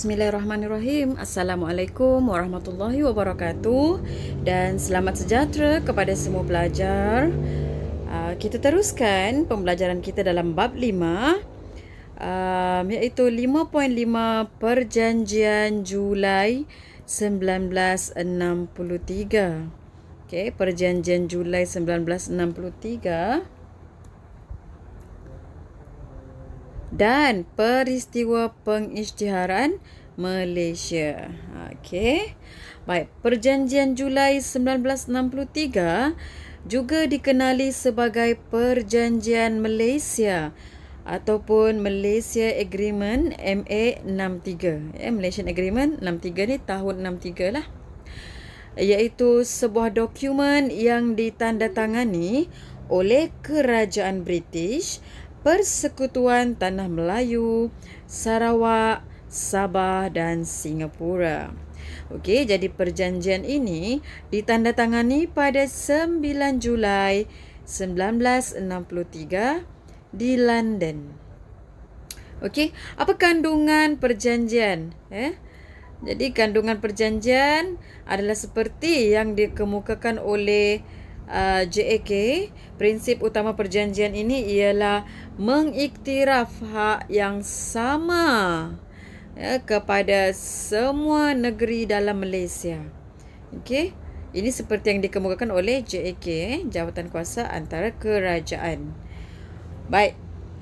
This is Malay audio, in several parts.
Bismillahirrahmanirrahim Assalamualaikum warahmatullahi wabarakatuh Dan selamat sejahtera kepada semua pelajar ah, Kita teruskan pembelajaran kita dalam bab 5 ah, Iaitu 5.5 Perjanjian Julai 1963 okay, Perjanjian Julai 1963 dan peristiwa pengisytiharan Malaysia. Okey. Baik, perjanjian Julai 1963 juga dikenali sebagai Perjanjian Malaysia ataupun Malaysia Agreement MA63. Eh, ya, Malaysian Agreement 63 ni tahun 63 lah. Iaitu sebuah dokumen yang ditandatangani oleh Kerajaan British Persekutuan Tanah Melayu, Sarawak, Sabah dan Singapura. Okey, jadi perjanjian ini ditandatangani pada 9 Julai 1963 di London. Okey, apa kandungan perjanjian? Eh? Jadi kandungan perjanjian adalah seperti yang dikemukakan oleh uh, JAK prinsip utama perjanjian ini ialah mengiktiraf hak yang sama ya, kepada semua negeri dalam Malaysia. Okey. Ini seperti yang dikemukakan oleh JAK, eh, Jawatan Kuasa Antara Kerajaan. Baik.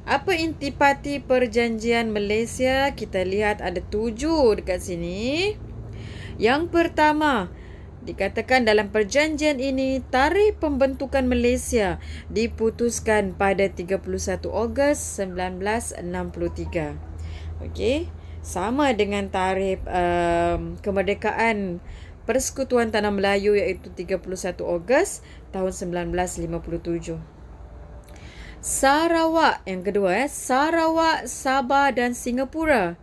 Apa intipati perjanjian Malaysia? Kita lihat ada tujuh dekat sini. Yang pertama, Dikatakan dalam perjanjian ini, tarikh pembentukan Malaysia diputuskan pada 31 Ogos 1963. Okey, sama dengan tarikh uh, kemerdekaan Persekutuan Tanah Melayu iaitu 31 Ogos tahun 1957. Sarawak yang kedua eh Sarawak, Sabah dan Singapura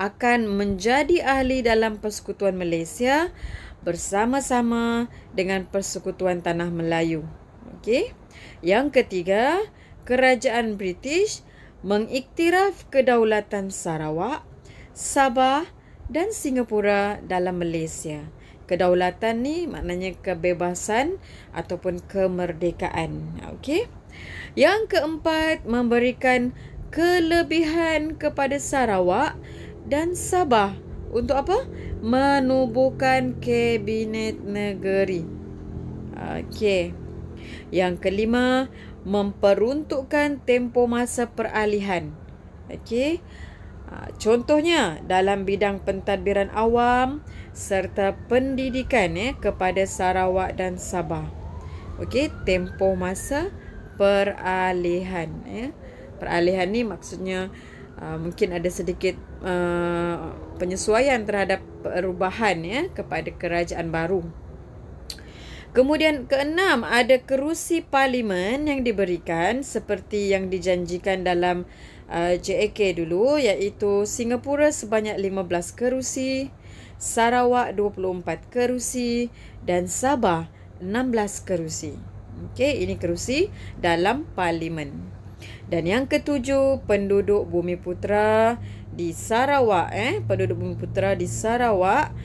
akan menjadi ahli dalam persekutuan Malaysia bersama-sama dengan persekutuan tanah Melayu. Okey. Yang ketiga, kerajaan British mengiktiraf kedaulatan Sarawak, Sabah dan Singapura dalam Malaysia. Kedaulatan ni maknanya kebebasan ataupun kemerdekaan. Okey. Yang keempat, memberikan kelebihan kepada Sarawak dan Sabah untuk apa? Menubuhkan kabinet negeri. Okey. Yang kelima, memperuntukkan tempo masa peralihan. Okey. Ah, contohnya dalam bidang pentadbiran awam serta pendidikan eh, kepada Sarawak dan Sabah. Okey, Tempo masa peralihan Eh. Peralihan ni maksudnya uh, mungkin ada sedikit uh, penyesuaian terhadap perubahan ya kepada kerajaan baru. Kemudian keenam ada kerusi parlimen yang diberikan seperti yang dijanjikan dalam uh, eh, JAK dulu iaitu Singapura sebanyak 15 kerusi, Sarawak 24 kerusi dan Sabah 16 kerusi. Okey, ini kerusi dalam parlimen. Dan yang ketujuh penduduk Bumi Putra di Sarawak eh penduduk bumi putera di Sarawak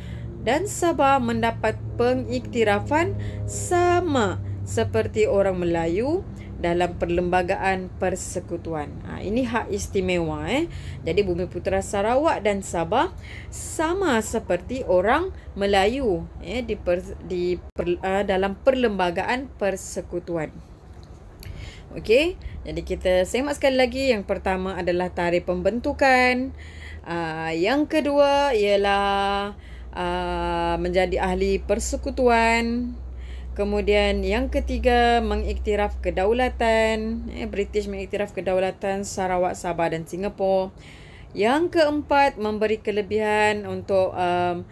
dan Sabah mendapat pengiktirafan sama seperti orang Melayu dalam perlembagaan persekutuan. Ha, ini hak istimewa eh. Jadi bumi putera Sarawak dan Sabah sama seperti orang Melayu eh di, per, di per, uh, dalam perlembagaan persekutuan. Okey. Jadi kita semak sekali lagi. Yang pertama adalah tarikh pembentukan. Uh, yang kedua ialah uh, menjadi ahli persekutuan. Kemudian yang ketiga mengiktiraf kedaulatan. Eh, British mengiktiraf kedaulatan Sarawak, Sabah dan Singapura. Yang keempat memberi kelebihan untuk um,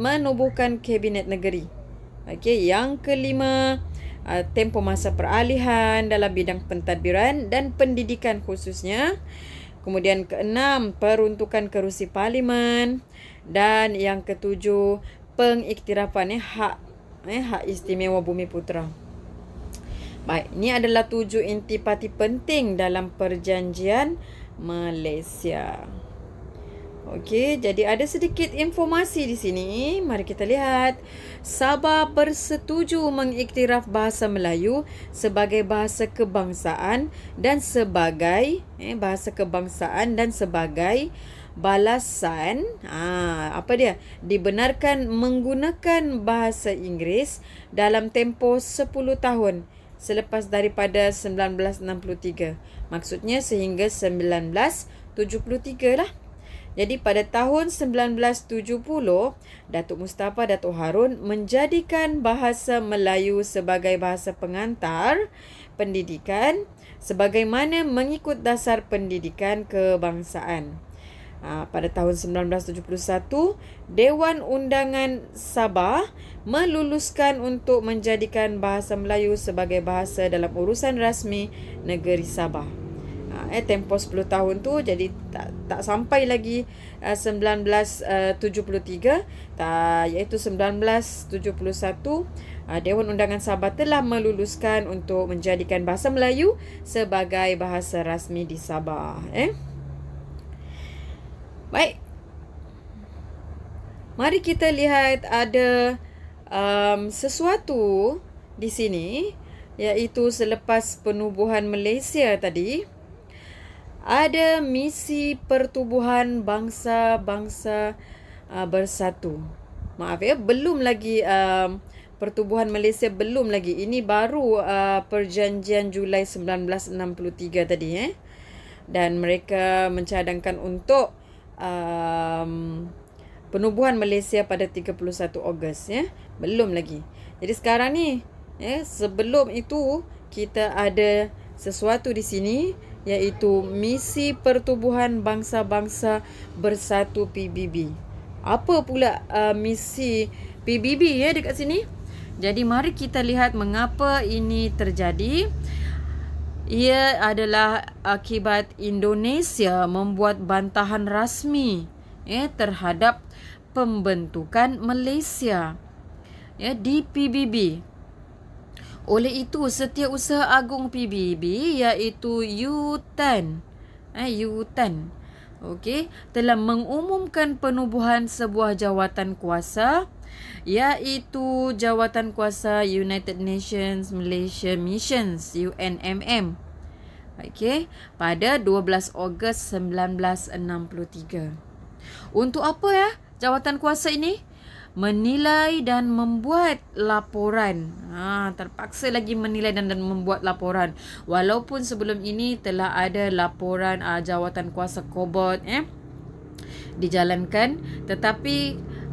menubuhkan kabinet negeri. Okey, yang kelima Uh, tempoh masa peralihan dalam bidang pentadbiran dan pendidikan khususnya. Kemudian keenam, peruntukan kerusi parlimen dan yang ketujuh, pengiktirafan eh, hak eh, hak istimewa bumi putra. Baik, ini adalah tujuh intipati penting dalam perjanjian Malaysia. Okey, jadi ada sedikit informasi di sini. Mari kita lihat. Sabah bersetuju mengiktiraf bahasa Melayu sebagai bahasa kebangsaan dan sebagai eh bahasa kebangsaan dan sebagai balasan ha, apa dia dibenarkan menggunakan bahasa Inggeris dalam tempoh 10 tahun selepas daripada 1963 maksudnya sehingga 1973 lah jadi pada tahun 1970, Datuk Mustafa Datuk Harun menjadikan bahasa Melayu sebagai bahasa pengantar pendidikan sebagaimana mengikut dasar pendidikan kebangsaan. Ha, pada tahun 1971, Dewan Undangan Sabah meluluskan untuk menjadikan bahasa Melayu sebagai bahasa dalam urusan rasmi negeri Sabah. Ah, eh tempoh 10 tahun tu jadi tak tak sampai lagi ah, eh, uh, 1973 tak iaitu 1971 uh, ah, Dewan Undangan Sabah telah meluluskan untuk menjadikan bahasa Melayu sebagai bahasa rasmi di Sabah eh Baik Mari kita lihat ada um, sesuatu di sini iaitu selepas penubuhan Malaysia tadi ada misi pertubuhan bangsa-bangsa uh, bersatu. Maaf ya, belum lagi uh, pertubuhan Malaysia belum lagi. Ini baru uh, perjanjian Julai 1963 tadi eh. Dan mereka mencadangkan untuk um, penubuhan Malaysia pada 31 Ogos ya. Belum lagi. Jadi sekarang ni ya, sebelum itu kita ada sesuatu di sini yaitu Misi Pertubuhan Bangsa-Bangsa Bersatu PBB. Apa pula uh, misi PBB ya dekat sini? Jadi mari kita lihat mengapa ini terjadi. Ia adalah akibat Indonesia membuat bantahan rasmi ya terhadap pembentukan Malaysia ya di PBB. Oleh itu, setiap usaha agung PBB iaitu U10. E eh, U10. E Okey, telah mengumumkan penubuhan sebuah jawatan kuasa iaitu Jawatan Kuasa United Nations Malaysia Missions UNMM. Okey, pada 12 Ogos 1963. Untuk apa ya jawatan kuasa ini? menilai dan membuat laporan. Ha, terpaksa lagi menilai dan, dan membuat laporan. Walaupun sebelum ini telah ada laporan uh, jawatan kuasa kobot eh, dijalankan. Tetapi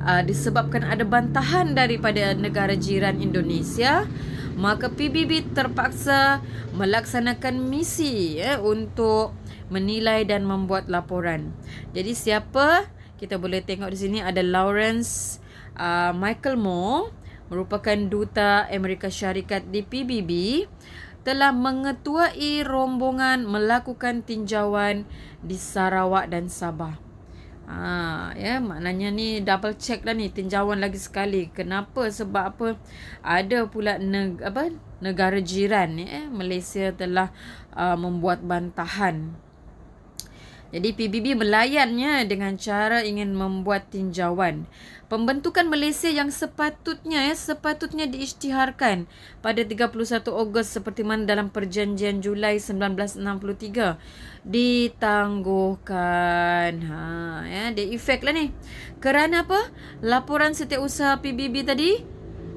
uh, disebabkan ada bantahan daripada negara jiran Indonesia, maka PBB terpaksa melaksanakan misi eh, untuk menilai dan membuat laporan. Jadi siapa kita boleh tengok di sini ada Lawrence uh, Michael Moore merupakan duta Amerika Syarikat di PBB telah mengetuai rombongan melakukan tinjauan di Sarawak dan Sabah. Ha, ya, maknanya ni double check lah ni tinjauan lagi sekali. Kenapa? Sebab apa? Ada pula neg apa? negara jiran ya, eh? Malaysia telah uh, membuat bantahan. Jadi PBB melayannya dengan cara ingin membuat tinjauan pembentukan Malaysia yang sepatutnya ya sepatutnya diisytiharkan pada 31 Ogos seperti mana dalam perjanjian Julai 1963 ditangguhkan. Ha ya dia efek lah ni. Kerana apa? Laporan setiausaha PBB tadi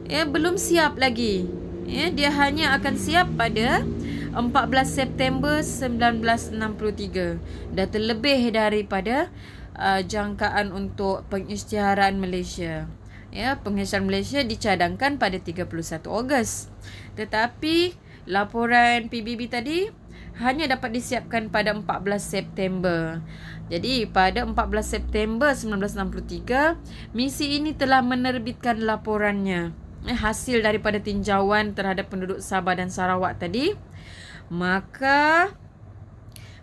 ya belum siap lagi. Ya dia hanya akan siap pada 14 September 1963. Dah terlebih daripada uh, jangkaan untuk pengisytiharan Malaysia. Ya, pengisytiharan Malaysia dicadangkan pada 31 Ogos. Tetapi laporan PBB tadi hanya dapat disiapkan pada 14 September. Jadi pada 14 September 1963, misi ini telah menerbitkan laporannya. Ya, hasil daripada tinjauan terhadap penduduk Sabah dan Sarawak tadi. Maka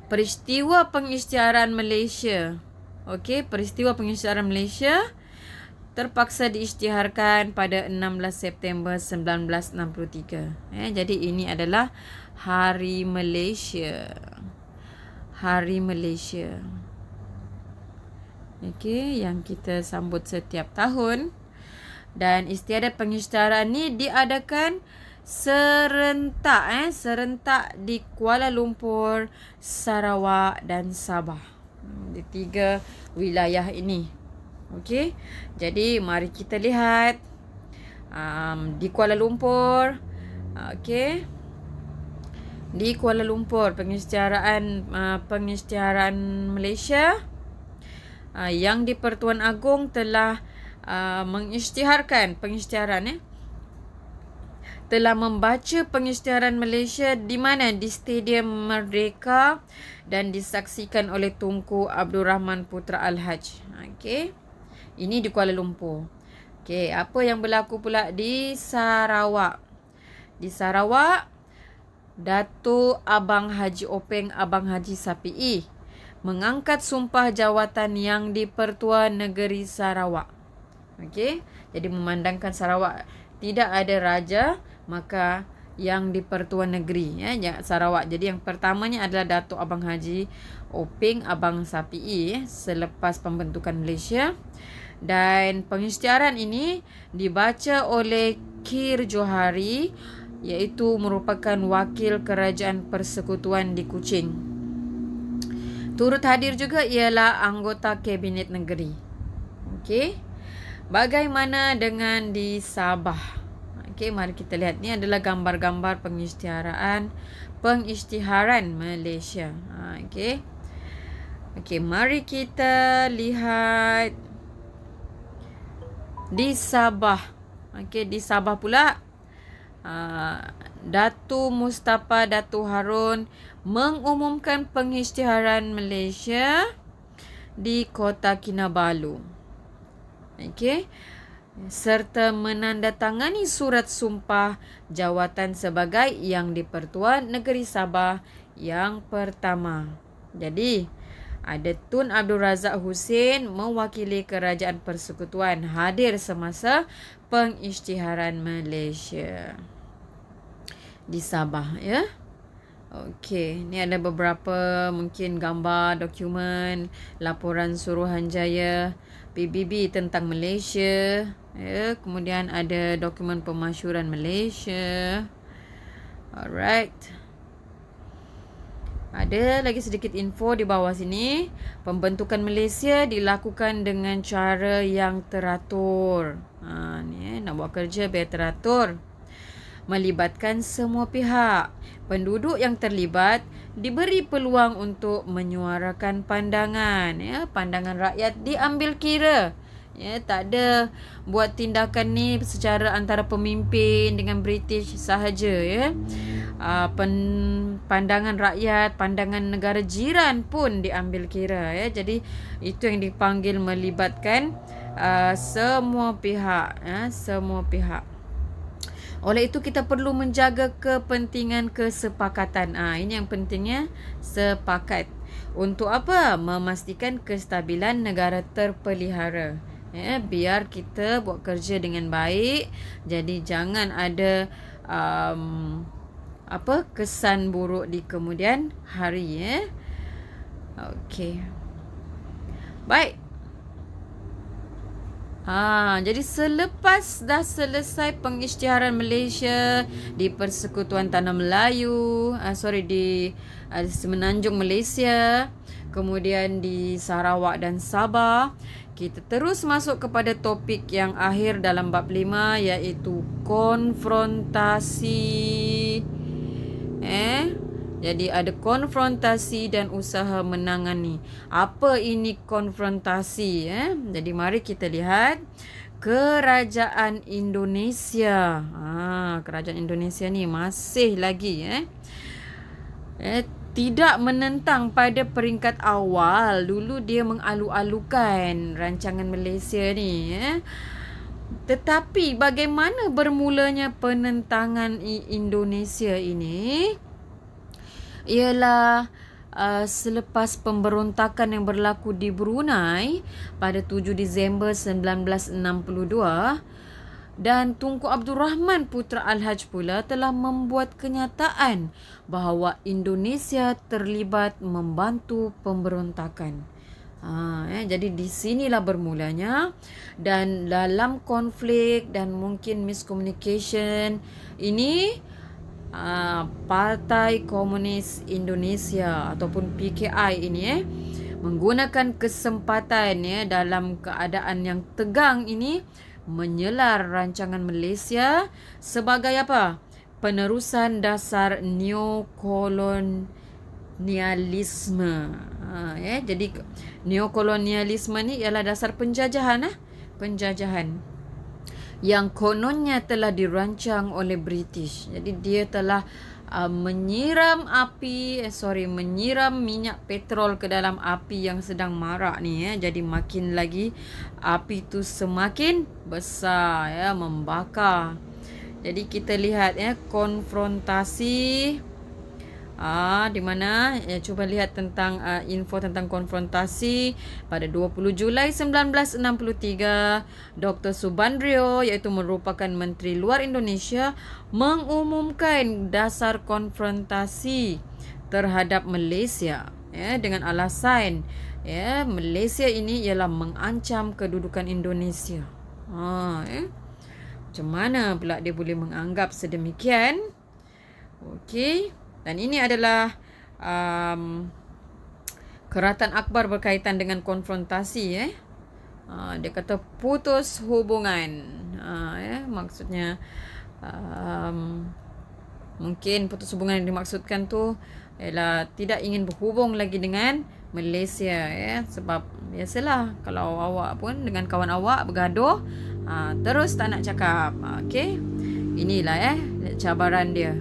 peristiwa pengisytiharan Malaysia Okey, peristiwa pengisytiharan Malaysia terpaksa diisytiharkan pada 16 September 1963. Eh, jadi ini adalah Hari Malaysia. Hari Malaysia. Okey, yang kita sambut setiap tahun dan istiadat pengisytiharan ni diadakan serentak eh serentak di Kuala Lumpur, Sarawak dan Sabah di tiga wilayah ini. Okey. Jadi mari kita lihat um, di Kuala Lumpur. Okey. Di Kuala Lumpur pengisytiharaan uh, pengisytiharaan Malaysia uh, yang di Pertuan Agong telah uh, mengisytiharkan pengisytiharan Eh? telah membaca pengisytiharan Malaysia di mana di Stadium Merdeka dan disaksikan oleh Tunku Abdul Rahman Putra Al-Haj. Okay, Ini di Kuala Lumpur. Okay, apa yang berlaku pula di Sarawak? Di Sarawak, Datu Abang Haji Openg Abang Haji Sapi'i mengangkat sumpah jawatan yang di Pertua negeri Sarawak. Okay, jadi memandangkan Sarawak tidak ada raja, maka yang di Pertuan Negeri ya eh, Sarawak. Jadi yang pertamanya adalah Datuk Abang Haji Oping Abang Sapi'i eh, ya, selepas pembentukan Malaysia. Dan pengisytiharan ini dibaca oleh Kir Johari iaitu merupakan wakil kerajaan persekutuan di Kuching. Turut hadir juga ialah anggota kabinet negeri. Okey. Bagaimana dengan di Sabah? Okey, mari kita lihat. ni adalah gambar-gambar pengisytiharaan pengisytiharan Malaysia. Ha, Okey. Okey, mari kita lihat di Sabah. Okey, di Sabah pula. Ha, Datu Mustafa Datu Harun mengumumkan pengisytiharan Malaysia di Kota Kinabalu. Okey serta menandatangani surat sumpah jawatan sebagai yang dipertua negeri Sabah yang pertama. Jadi, ada Tun Abdul Razak Hussein mewakili Kerajaan Persekutuan hadir semasa pengisytiharan Malaysia di Sabah ya. Okey, ni ada beberapa mungkin gambar, dokumen, laporan Suruhanjaya PBB tentang Malaysia. Ya, kemudian ada dokumen pemasyuran Malaysia. Alright. Ada lagi sedikit info di bawah sini. Pembentukan Malaysia dilakukan dengan cara yang teratur. Ha, ni eh, nak buat kerja biar teratur. Melibatkan semua pihak. Penduduk yang terlibat diberi peluang untuk menyuarakan pandangan. Ya. Pandangan rakyat diambil kira. Ya, tak ada buat tindakan ni secara antara pemimpin dengan British sahaja ya. Uh, pen, pandangan rakyat, pandangan negara jiran pun diambil kira ya. Jadi itu yang dipanggil melibatkan uh, semua pihak ya, semua pihak. Oleh itu kita perlu menjaga kepentingan kesepakatan. ha, ini yang pentingnya sepakat. Untuk apa? Memastikan kestabilan negara terpelihara. Ya, biar kita buat kerja dengan baik jadi jangan ada um, apa kesan buruk di kemudian hari eh okey baik Ha, jadi selepas dah selesai pengisytiharan Malaysia di Persekutuan Tanah Melayu, uh, sorry di uh, Semenanjung Malaysia, kemudian di Sarawak dan Sabah. Kita terus masuk kepada topik yang akhir dalam bab lima iaitu konfrontasi. Eh, jadi ada konfrontasi dan usaha menangani. Apa ini konfrontasi eh? Jadi mari kita lihat Kerajaan Indonesia. Ah, ha, Kerajaan Indonesia ni masih lagi eh. Eh, tidak menentang pada peringkat awal dulu dia mengalu-alukan rancangan Malaysia ni eh tetapi bagaimana bermulanya penentangan Indonesia ini ialah Uh, selepas pemberontakan yang berlaku di Brunei pada 7 Disember 1962 dan Tunku Abdul Rahman Putra Al-Haj pula telah membuat kenyataan bahawa Indonesia terlibat membantu pemberontakan. Ha, eh, jadi di sinilah bermulanya dan dalam konflik dan mungkin miscommunication ini uh, Partai Komunis Indonesia ataupun PKI ini eh, menggunakan kesempatan ya, dalam keadaan yang tegang ini menyelar rancangan Malaysia sebagai apa? Penerusan dasar neokolonialisme. Ha, eh? Jadi neokolonialisme ni ialah dasar penjajahan. Eh? Penjajahan yang kononnya telah dirancang oleh British. Jadi dia telah uh, uh, menyiram api eh, sorry menyiram minyak petrol ke dalam api yang sedang marak ni eh. jadi makin lagi api tu semakin besar ya membakar jadi kita lihat ya eh, konfrontasi Ah, di mana ya, cuba lihat tentang uh, info tentang konfrontasi pada 20 Julai 1963 Dr Subandrio iaitu merupakan menteri luar Indonesia mengumumkan dasar konfrontasi terhadap Malaysia ya dengan alasan ya Malaysia ini ialah mengancam kedudukan Indonesia. Ah, eh. Macam mana pula dia boleh menganggap sedemikian? Okey. Dan ini adalah um, keratan akbar berkaitan dengan konfrontasi. Eh. Uh, dia kata putus hubungan. Uh, eh, maksudnya um, mungkin putus hubungan yang dimaksudkan tu ialah tidak ingin berhubung lagi dengan Malaysia ya sebab biasalah kalau awak pun dengan kawan awak bergaduh uh, terus tak nak cakap okey inilah eh cabaran dia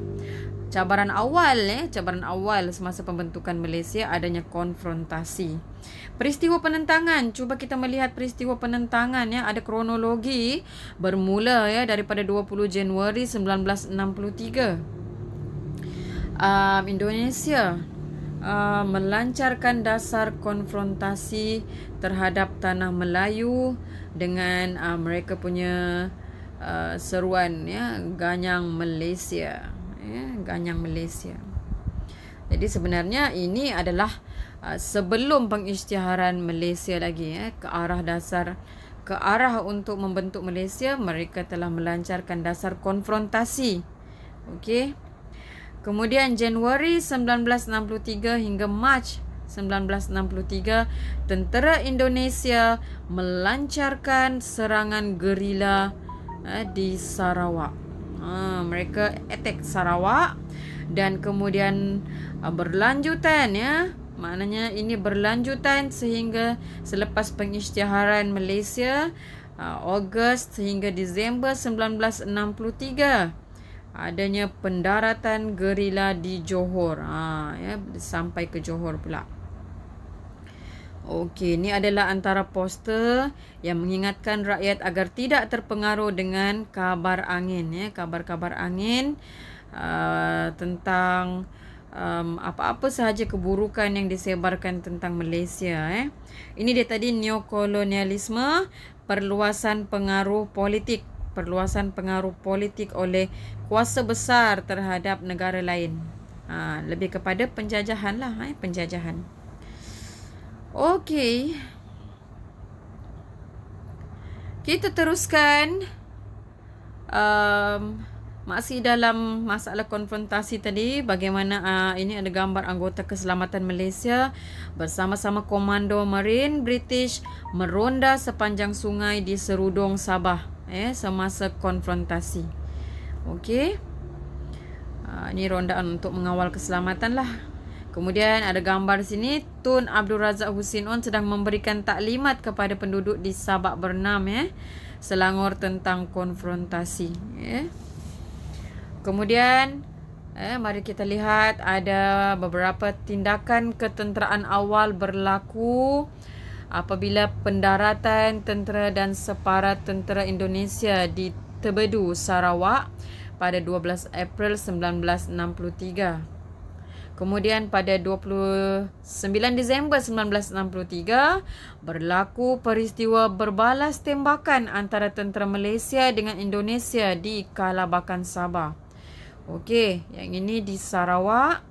cabaran awal eh cabaran awal semasa pembentukan Malaysia adanya konfrontasi peristiwa penentangan cuba kita melihat peristiwa penentangan ya ada kronologi bermula ya daripada 20 Januari 1963 um, Indonesia Uh, melancarkan dasar konfrontasi terhadap tanah Melayu dengan uh, mereka punya uh, seruan ya ganyang Malaysia ya, Ganyang Malaysia jadi sebenarnya ini adalah uh, sebelum pengisytiharan Malaysia lagi ya, ke arah dasar ke arah untuk membentuk Malaysia mereka telah melancarkan dasar konfrontasi okey kemudian Januari 1963 hingga Mac 1963 tentera Indonesia melancarkan serangan gerila eh, di Sarawak Ha, mereka attack Sarawak dan kemudian uh, berlanjutan ya. Maknanya ini berlanjutan sehingga selepas pengisytiharan Malaysia uh, Ogos sehingga Disember 1963 adanya pendaratan gerila di Johor. Ha, ya, sampai ke Johor pula. Okey, ini adalah antara poster yang mengingatkan rakyat agar tidak terpengaruh dengan kabar angin. Ya. Kabar-kabar angin uh, tentang um, apa-apa sahaja keburukan yang disebarkan tentang Malaysia. Eh. Ini dia tadi neokolonialisme, perluasan pengaruh politik. Perluasan pengaruh politik oleh kuasa besar terhadap negara lain. Ha, lebih kepada penjajahan lah, eh, penjajahan. Okey. Kita teruskan um, masih dalam masalah konfrontasi tadi bagaimana uh, ini ada gambar anggota keselamatan Malaysia bersama-sama komando Marine British meronda sepanjang sungai di Serudong Sabah eh semasa konfrontasi. Okey. Uh, ini rondaan untuk mengawal keselamatan lah. Kemudian ada gambar sini Tun Abdul Razak Husin On sedang memberikan taklimat kepada penduduk di Sabak Bernam eh Selangor tentang konfrontasi eh. Kemudian eh mari kita lihat ada beberapa tindakan ketenteraan awal berlaku apabila pendaratan tentera dan separa tentera Indonesia di Tebedu Sarawak pada 12 April 1963. Kemudian pada 29 Disember 1963 berlaku peristiwa berbalas tembakan antara tentera Malaysia dengan Indonesia di Kalabakan Sabah. Okey, yang ini di Sarawak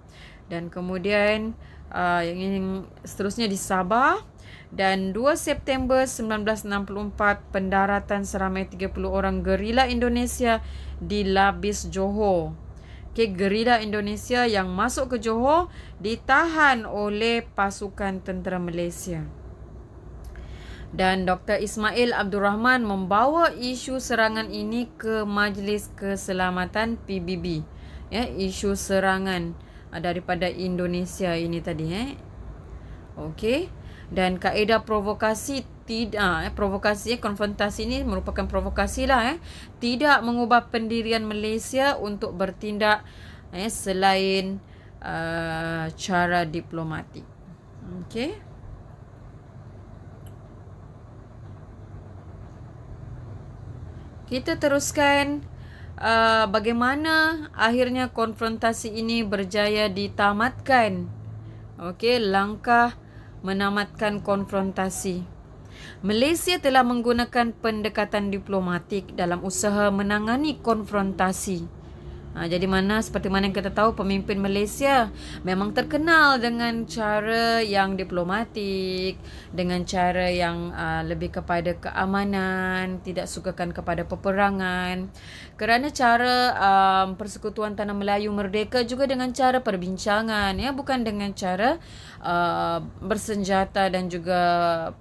dan kemudian uh, yang ini seterusnya di Sabah dan 2 September 1964 pendaratan seramai 30 orang gerila Indonesia di Labis Johor. Okey, gerila Indonesia yang masuk ke Johor ditahan oleh pasukan tentera Malaysia. Dan Dr. Ismail Abdul Rahman membawa isu serangan ini ke Majlis Keselamatan PBB. Ya, isu serangan ah, daripada Indonesia ini tadi. Eh. Okey. Dan kaedah provokasi tidak eh, provokasi eh, konfrontasi ini merupakan provokasi lah eh tidak mengubah pendirian Malaysia untuk bertindak eh selain uh, cara diplomatik okey kita teruskan uh, bagaimana akhirnya konfrontasi ini berjaya ditamatkan okey langkah menamatkan konfrontasi Malaysia telah menggunakan pendekatan diplomatik dalam usaha menangani konfrontasi. Ha, jadi mana seperti mana yang kita tahu pemimpin Malaysia memang terkenal dengan cara yang diplomatik, dengan cara yang uh, lebih kepada keamanan, tidak sukakan kepada peperangan. Kerana cara um, persekutuan tanah Melayu merdeka juga dengan cara perbincangan ya, bukan dengan cara uh, bersenjata dan juga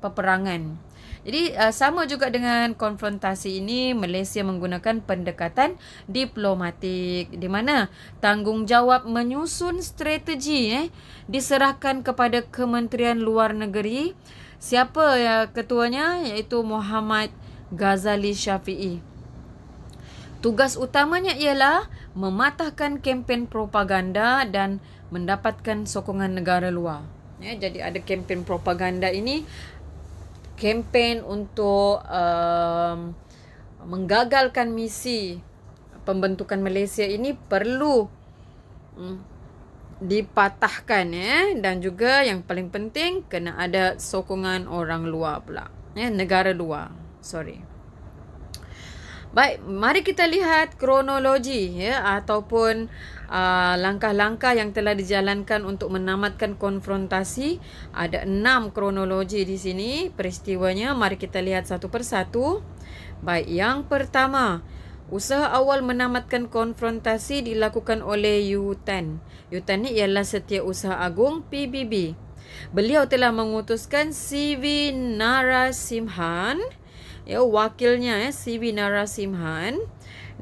peperangan. Jadi uh, sama juga dengan konfrontasi ini Malaysia menggunakan pendekatan diplomatik di mana tanggungjawab menyusun strategi eh diserahkan kepada Kementerian Luar Negeri siapa ya ketuanya iaitu Muhammad Ghazali Syafi'i. Tugas utamanya ialah mematahkan kempen propaganda dan mendapatkan sokongan negara luar. Ya, jadi ada kempen propaganda ini kempen untuk um, menggagalkan misi pembentukan Malaysia ini perlu um, dipatahkan ya eh? dan juga yang paling penting kena ada sokongan orang luar pula eh? negara luar sorry Baik, mari kita lihat kronologi ya ataupun uh, langkah-langkah yang telah dijalankan untuk menamatkan konfrontasi. Ada enam kronologi di sini peristiwanya. Mari kita lihat satu persatu. Baik, yang pertama, usaha awal menamatkan konfrontasi dilakukan oleh U10. U10 ni ialah Setiausaha Agung PBB. Beliau telah mengutuskan CV Narasimhan Simhan ya wakilnya eh Siwi Narasimhan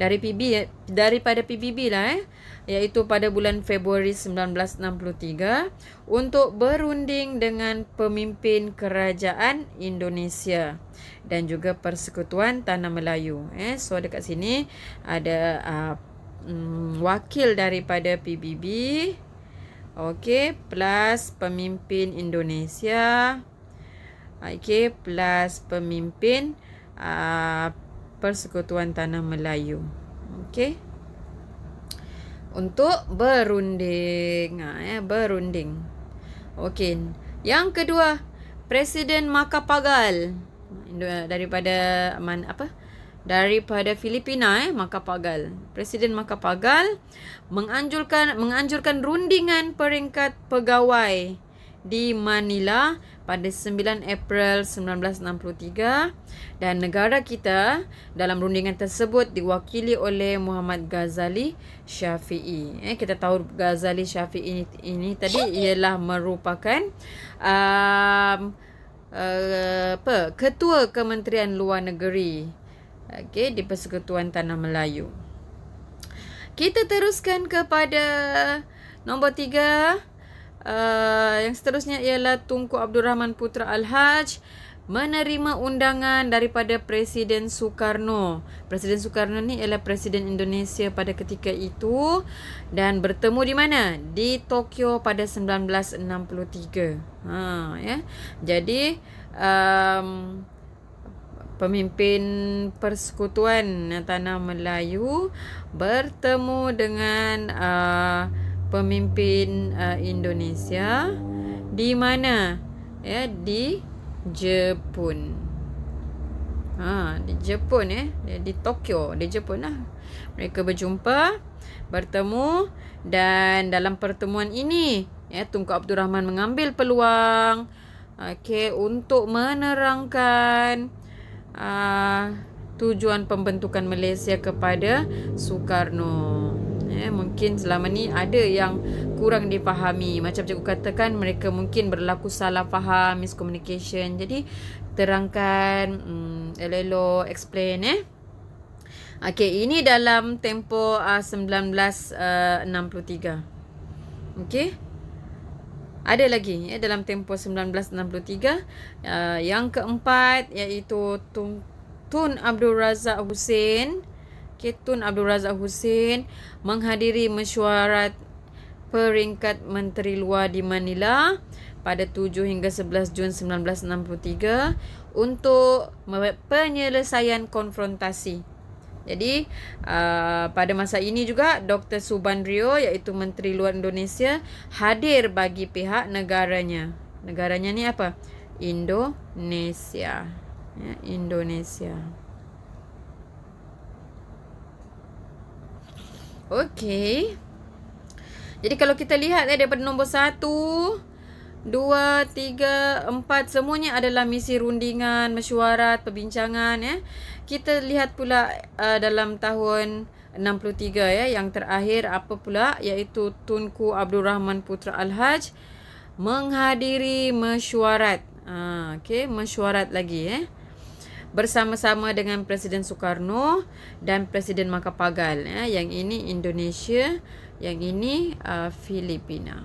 dari PB eh, daripada PBB lah eh iaitu pada bulan Februari 1963 untuk berunding dengan pemimpin kerajaan Indonesia dan juga persekutuan tanah Melayu eh so dekat sini ada uh, wakil daripada PBB okey plus pemimpin Indonesia okey plus pemimpin Uh, persekutuan Tanah Melayu. Okey. Untuk berunding. Ha, ya, berunding. Okey. Yang kedua, Presiden Makapagal eh, daripada man, apa? daripada Filipina eh Makapagal. Presiden Makapagal menganjurkan menganjurkan rundingan peringkat pegawai di Manila pada 9 April 1963 dan negara kita dalam rundingan tersebut diwakili oleh Muhammad Ghazali Syafi'i. Eh, kita tahu Ghazali Syafi'i ini, ini tadi ialah merupakan um, uh, apa? Ketua Kementerian Luar Negeri okay, di Persekutuan Tanah Melayu. Kita teruskan kepada nombor tiga. Eh, yang seterusnya ialah Tunku Abdul Rahman Putra Al-Haj menerima undangan daripada Presiden Soekarno. Presiden Soekarno ni ialah Presiden Indonesia pada ketika itu dan bertemu di mana? Di Tokyo pada 1963. Ha, ya. Jadi um, pemimpin persekutuan tanah Melayu bertemu dengan uh, pemimpin uh, Indonesia di mana? Ya, di Jepun. Ha, di Jepun eh. Di Tokyo, di Jepun lah. Mereka berjumpa, bertemu dan dalam pertemuan ini, ya Tunku Abdul Rahman mengambil peluang okey untuk menerangkan uh, tujuan pembentukan Malaysia kepada Soekarno eh, mungkin selama ni ada yang kurang dipahami macam cikgu katakan mereka mungkin berlaku salah faham miscommunication jadi terangkan hmm, elok explain eh Okay, ini dalam tempo uh, 1963. Okay. Ada lagi ya, dalam tempoh 1963. Uh, yang keempat iaitu Tun, Tun Abdul Razak Hussein. Ketun Abdul Razak Hussein menghadiri mesyuarat peringkat menteri luar di Manila pada 7 hingga 11 Jun 1963 untuk penyelesaian konfrontasi. Jadi uh, pada masa ini juga Dr. Subandrio iaitu Menteri Luar Indonesia hadir bagi pihak negaranya. Negaranya ni apa? Indonesia. Ya, Indonesia. Indonesia. Okey, Jadi kalau kita lihat eh, daripada nombor 1, 2, 3, 4 semuanya adalah misi rundingan, mesyuarat, perbincangan. Eh. Kita lihat pula uh, dalam tahun 63 ya, eh, yang terakhir apa pula iaitu Tunku Abdul Rahman Putra Al-Haj menghadiri mesyuarat. Ha, ah, okay, mesyuarat lagi. Eh bersama-sama dengan Presiden Soekarno dan Presiden Makapagal. Ya. Yang ini Indonesia, yang ini uh, Filipina.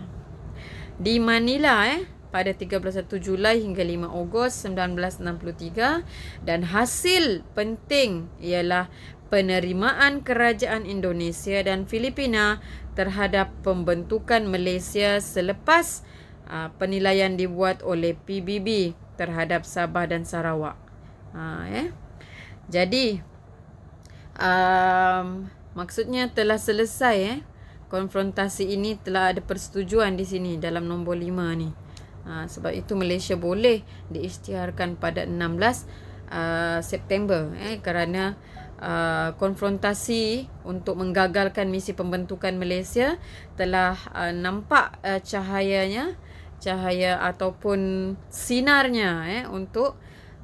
Di Manila eh, pada 31 Julai hingga 5 Ogos 1963 dan hasil penting ialah penerimaan kerajaan Indonesia dan Filipina terhadap pembentukan Malaysia selepas uh, penilaian dibuat oleh PBB terhadap Sabah dan Sarawak ha, eh. Jadi um, Maksudnya telah selesai eh. Konfrontasi ini telah ada persetujuan di sini Dalam nombor 5 ni ha, Sebab itu Malaysia boleh diisytiharkan pada 16 uh, September eh, Kerana Uh, konfrontasi untuk menggagalkan misi pembentukan Malaysia telah uh, nampak uh, cahayanya cahaya ataupun sinarnya eh untuk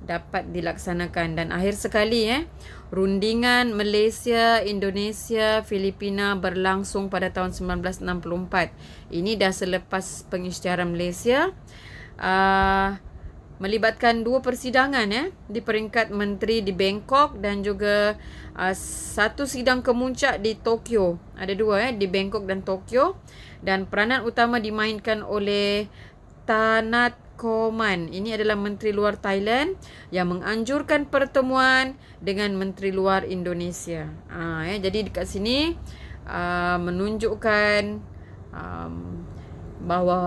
dapat dilaksanakan dan akhir sekali eh rundingan Malaysia Indonesia Filipina berlangsung pada tahun 1964 ini dah selepas pengisytiharan Malaysia uh, melibatkan dua persidangan eh di peringkat menteri di Bangkok dan juga uh, satu sidang kemuncak di Tokyo ada dua eh di Bangkok dan Tokyo dan peranan utama dimainkan oleh Tanat Koman. Ini adalah Menteri Luar Thailand yang menganjurkan pertemuan dengan Menteri Luar Indonesia. Ha, ya. Jadi dekat sini uh, menunjukkan um, bahawa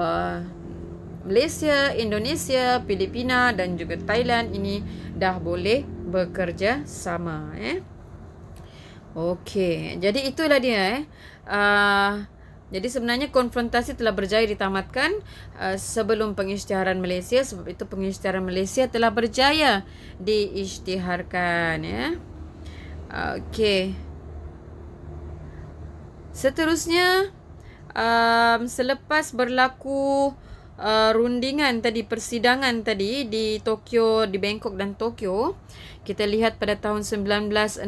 Malaysia, Indonesia, Filipina dan juga Thailand ini dah boleh bekerja sama. Eh. Okey, jadi itulah dia. Eh. Uh, jadi sebenarnya konfrontasi telah berjaya ditamatkan uh, sebelum pengisytiharan Malaysia sebab itu pengisytiharan Malaysia telah berjaya diisytiharkan ya. Okey. Seterusnya um, selepas berlaku Uh, rundingan tadi persidangan tadi di Tokyo di Bangkok dan Tokyo kita lihat pada tahun 1965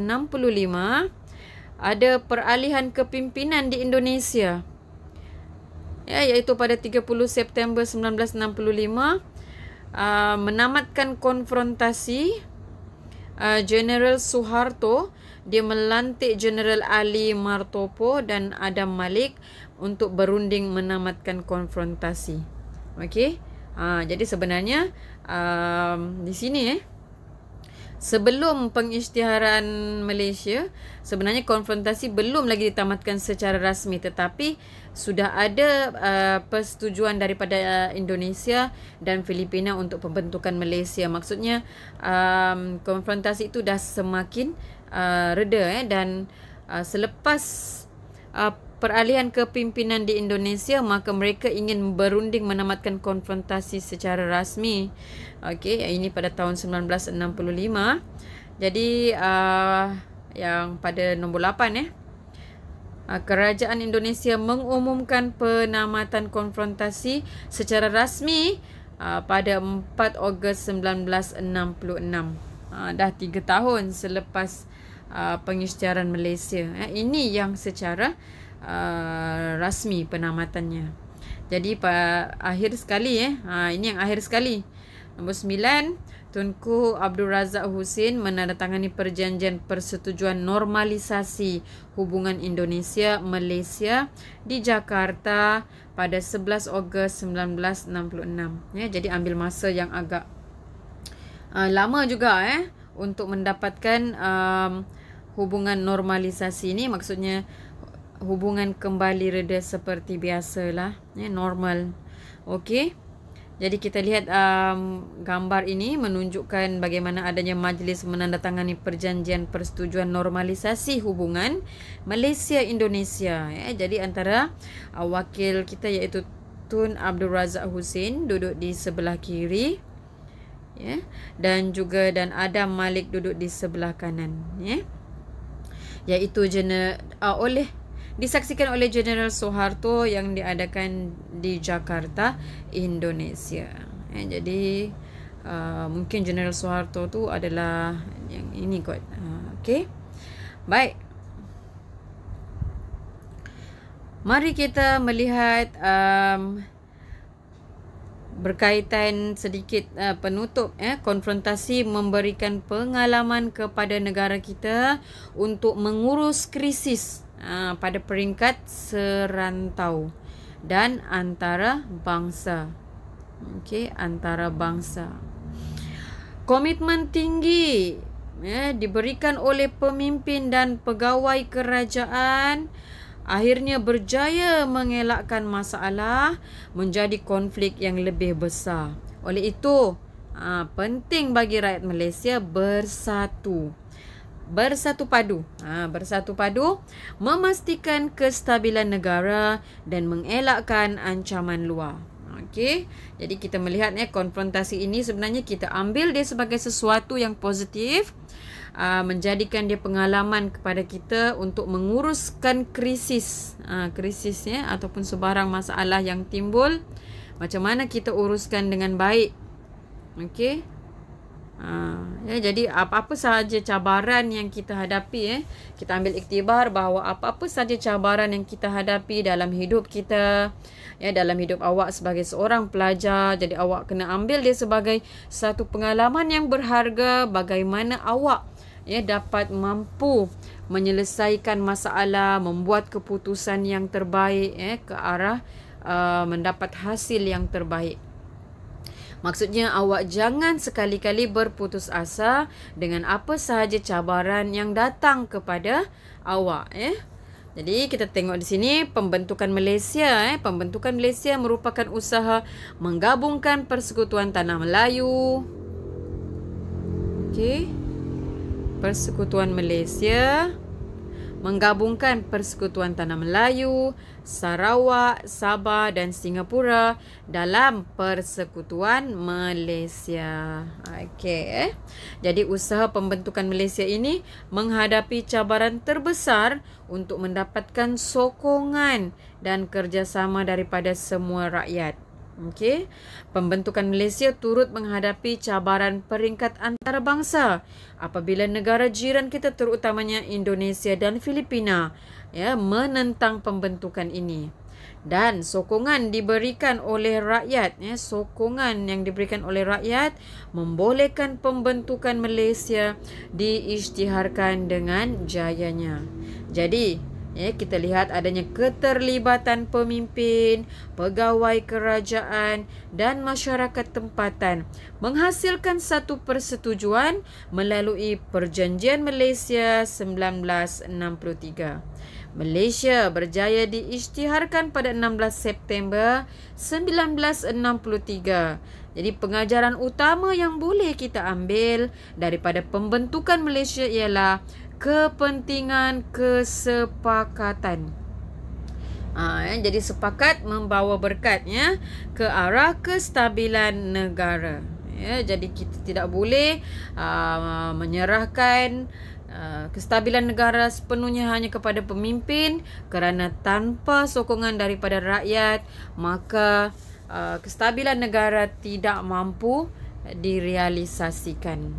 ada peralihan kepimpinan di Indonesia ya, iaitu pada 30 September 1965 uh, menamatkan konfrontasi uh, General Soeharto dia melantik General Ali Martopo dan Adam Malik untuk berunding menamatkan konfrontasi. Okey. Uh, jadi sebenarnya um, di sini eh sebelum pengisytiharan Malaysia sebenarnya konfrontasi belum lagi ditamatkan secara rasmi tetapi sudah ada uh, persetujuan daripada uh, Indonesia dan Filipina untuk pembentukan Malaysia maksudnya um, konfrontasi itu dah semakin uh, reda eh dan uh, selepas uh, peralihan kepimpinan di Indonesia maka mereka ingin berunding menamatkan konfrontasi secara rasmi. Okey, ini pada tahun 1965. Jadi uh, yang pada nombor 8 eh. Ah, kerajaan Indonesia mengumumkan penamatan konfrontasi secara rasmi uh, pada 4 Ogos 1966. Uh, dah 3 tahun selepas uh, pengisytiharan Malaysia. Eh, ini yang secara Uh, rasmi penamatannya. Jadi pak akhir sekali eh. Ha, ini yang akhir sekali. Nombor 9, Tunku Abdul Razak Hussein menandatangani perjanjian persetujuan normalisasi hubungan Indonesia Malaysia di Jakarta pada 11 Ogos 1966. Ya, jadi ambil masa yang agak uh, lama juga eh untuk mendapatkan um, hubungan normalisasi ini maksudnya hubungan kembali reda seperti biasalah ya normal okey jadi kita lihat um, gambar ini menunjukkan bagaimana adanya majlis menandatangani perjanjian persetujuan normalisasi hubungan Malaysia Indonesia ya jadi antara uh, wakil kita iaitu Tun Abdul Razak Hussein duduk di sebelah kiri ya dan juga dan Adam Malik duduk di sebelah kanan ya iaitu jena uh, oleh disaksikan oleh General Soeharto yang diadakan di Jakarta, Indonesia. Eh, jadi uh, mungkin General Soeharto tu adalah yang ini kot. Uh, okay. Baik. Mari kita melihat um, berkaitan sedikit uh, penutup eh konfrontasi memberikan pengalaman kepada negara kita untuk mengurus krisis Ah, pada peringkat serantau dan antara bangsa. Okey, antara bangsa. Komitmen tinggi eh, diberikan oleh pemimpin dan pegawai kerajaan akhirnya berjaya mengelakkan masalah menjadi konflik yang lebih besar. Oleh itu, ha, penting bagi rakyat Malaysia bersatu bersatu padu. Ha, bersatu padu memastikan kestabilan negara dan mengelakkan ancaman luar. Okey. Jadi kita melihat eh, konfrontasi ini sebenarnya kita ambil dia sebagai sesuatu yang positif. Uh, menjadikan dia pengalaman kepada kita untuk menguruskan krisis. Uh, krisis ya, ataupun sebarang masalah yang timbul. Macam mana kita uruskan dengan baik. Okey. Ha, ya, jadi apa-apa sahaja cabaran yang kita hadapi eh, Kita ambil iktibar bahawa apa-apa sahaja cabaran yang kita hadapi dalam hidup kita ya, Dalam hidup awak sebagai seorang pelajar Jadi awak kena ambil dia sebagai satu pengalaman yang berharga Bagaimana awak ya, dapat mampu menyelesaikan masalah Membuat keputusan yang terbaik eh, ke arah uh, mendapat hasil yang terbaik Maksudnya awak jangan sekali-kali berputus asa dengan apa sahaja cabaran yang datang kepada awak eh. Jadi kita tengok di sini pembentukan Malaysia eh pembentukan Malaysia merupakan usaha menggabungkan persekutuan tanah Melayu. Okey. Persekutuan Malaysia menggabungkan Persekutuan Tanah Melayu, Sarawak, Sabah dan Singapura dalam Persekutuan Malaysia. Okey. Eh? Jadi usaha pembentukan Malaysia ini menghadapi cabaran terbesar untuk mendapatkan sokongan dan kerjasama daripada semua rakyat. Okey. Pembentukan Malaysia turut menghadapi cabaran peringkat antarabangsa apabila negara jiran kita terutamanya Indonesia dan Filipina ya menentang pembentukan ini. Dan sokongan diberikan oleh rakyat ya sokongan yang diberikan oleh rakyat membolehkan pembentukan Malaysia diisytiharkan dengan jayanya. Jadi Ya, kita lihat adanya keterlibatan pemimpin, pegawai kerajaan dan masyarakat tempatan menghasilkan satu persetujuan melalui Perjanjian Malaysia 1963. Malaysia berjaya diisytiharkan pada 16 September 1963. Jadi pengajaran utama yang boleh kita ambil daripada pembentukan Malaysia ialah kepentingan kesepakatan. Ha, jadi sepakat membawa berkatnya ke arah kestabilan negara. Ya, jadi kita tidak boleh aa, ah, menyerahkan aa, ah, kestabilan negara sepenuhnya hanya kepada pemimpin kerana tanpa sokongan daripada rakyat maka aa, kestabilan negara tidak mampu direalisasikan.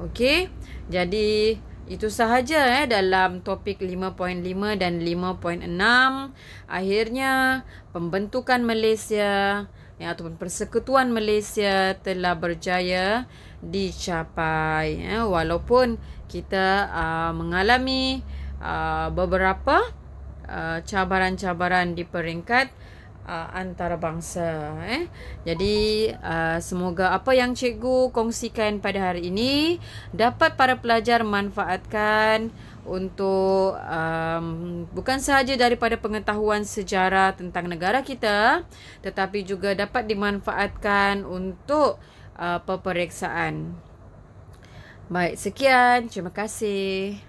Okey, jadi itu sahaja eh dalam topik 5.5 dan 5.6 akhirnya pembentukan Malaysia ya ataupun persekutuan Malaysia telah berjaya dicapai Eh walaupun kita uh, mengalami uh, beberapa uh, cabaran-cabaran di peringkat uh, antarabangsa eh. Jadi uh, semoga apa yang cikgu kongsikan pada hari ini dapat para pelajar manfaatkan untuk um, bukan sahaja daripada pengetahuan sejarah tentang negara kita tetapi juga dapat dimanfaatkan untuk uh, peperiksaan. Baik, sekian. Terima kasih.